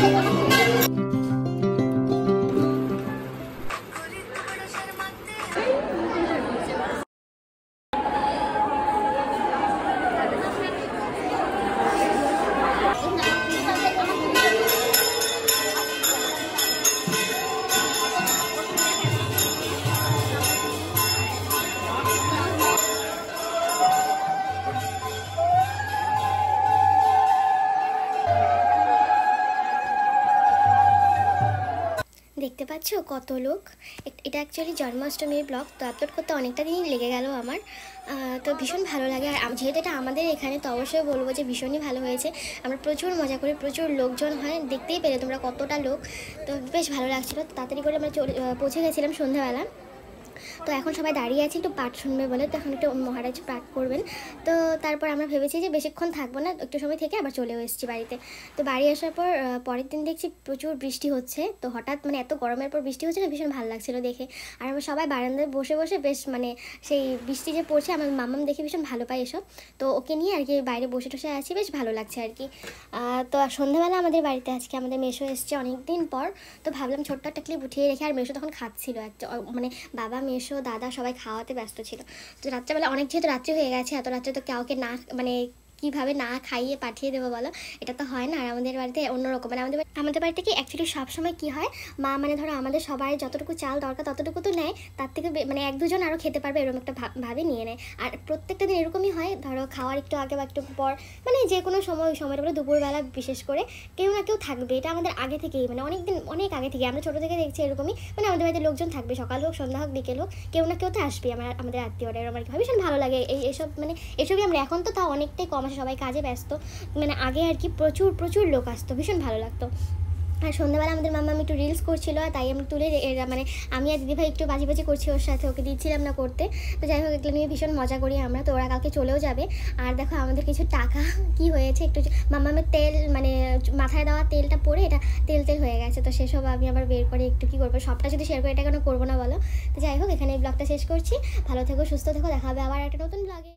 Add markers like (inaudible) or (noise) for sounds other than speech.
Música দেখতে পাচ্ছ কত লোক এটা অ্যাকচুয়ালি জন্মাষ্টমীর ব্লগ তো আপলোড করতে অনেকটা দিনই লেগে গেল আমার তো ভীষণ ভালো লাগে আর যেহেতু এটা আমাদের এখানে তো অবশ্যই বলবো যে ভীষণই ভালো হয়েছে আমরা প্রচুর মজা করি প্রচুর লোকজন হয় দেখতেই পেলে তোমরা কতটা লোক তো বেশ ভালো লাগছিলো তাড়াতাড়ি করে আমরা পৌঁছে গেছিলাম সন্ধ্যাবেলা তো এখন সবাই দাঁড়িয়ে আছে একটু পাঠ শুনবে বলে তো এখন একটু মহারাজ পাঠ করবেন তো তারপর আমরা ভেবেছি যে বেশিক্ষণ থাকবো না একটু সময় থেকে আবার চলেও এসেছি বাড়িতে তো বাড়ি আসার পর পরের দিন দেখছি প্রচুর বৃষ্টি হচ্ছে তো হঠাৎ মানে এত গরমের পর বৃষ্টি হচ্ছে না ভীষণ ভালো লাগছিলো দেখে আর আমরা সবাই বারান্দায় বসে বসে বেশ মানে সেই বৃষ্টি যে পড়ছে আমার মামাম দেখে ভীষণ ভালো পায় এসব তো ওকে নিয়ে আর কি বাইরে বসে টসে আছি বেশ ভালো লাগছে আর কি তো সন্ধ্যাবেলা আমাদের বাড়িতে আজকে আমাদের মেশো এসছে অনেক দিন পর তো ভাবলাম ছোট্ট একটা ক্লিপ উঠিয়ে রেখে আর মেশো তখন খাচ্ছিল মানে বাবা মেয়ে এসো দাদা সবাই খাওয়াতে ব্যস্ত ছিল তো রাত্রেবেলা অনেক যেহেতু রাত্রি হয়ে গেছে এত রাত্রে তো কাউকে না মানে কীভাবে না খাইয়ে পাঠিয়ে দেবো বলো এটা তো হয় না আর আমাদের বাড়িতে অন্যরকম মানে আমাদের আমাদের বাড়িতে কি অ্যাকচুয়ালি সবসময় কী হয় মা মানে ধরো আমাদের সবাই যতটুকু চাল দরকার ততটুকু তো নেয় তার থেকে মানে এক দুজন আরও খেতে পারবে এরকম একটা ভাবে নিয়ে নেয় আর প্রত্যেকটা দিন এরকমই হয় ধরো খাওয়ার একটু আগে বা একটু পর মানে যে কোনো সময় ওই সময়টা দুপুরবেলা বিশেষ করে কেউ না কেউ থাকবে এটা আমাদের আগে থেকেই মানে অনেক দিন অনেক আগে থেকে আমরা ছোটো থেকে দেখছি এরকমই মানে আমাদের বাড়িতে লোকজন থাকবে সকাল হোক সন্ধ্যা হোক বিকেল হোক কেউ না কেউ তো আসবে আমার আমাদের আত্মীয়রা কি ভীষণ ভালো লাগে এই এসব মানে এসবই আমরা এখন তো তাও অনেকটাই কম আসে সবাই কাজে ব্যস্ত মানে আগে আর কি প্রচুর প্রচুর লোক আসতো ভীষণ ভালো লাগতো আর সন্ধ্যাবেলা আমাদের মাম্মা আমি একটু রিলস করছিল তাই আমি তুলে মানে আমি আর দিদিভাই একটু বাজি বাজি করছি ওর সাথে ওকে দিচ্ছিলাম না করতে তো যাই হোক এগুলো নিয়ে ভীষণ মজা করি আমরা তো ওরা কালকে চলেও যাবে আর দেখো আমাদের কিছু টাকা (laughs) কি হয়েছে একটু মাম্মামের তেল মানে মাথায় দেওয়া তেলটা পরে এটা তেল তেল হয়ে গেছে তো সেসব আমি আবার বের করে একটু কী করবো সবটা যদি শেয়ার করে এটা কেন করবো না বলো তো যাই হোক এখানে এই ব্লগটা শেষ করছি ভালো থেকো সুস্থ থেকো দেখা হবে আবার একটা নতুন ব্লগে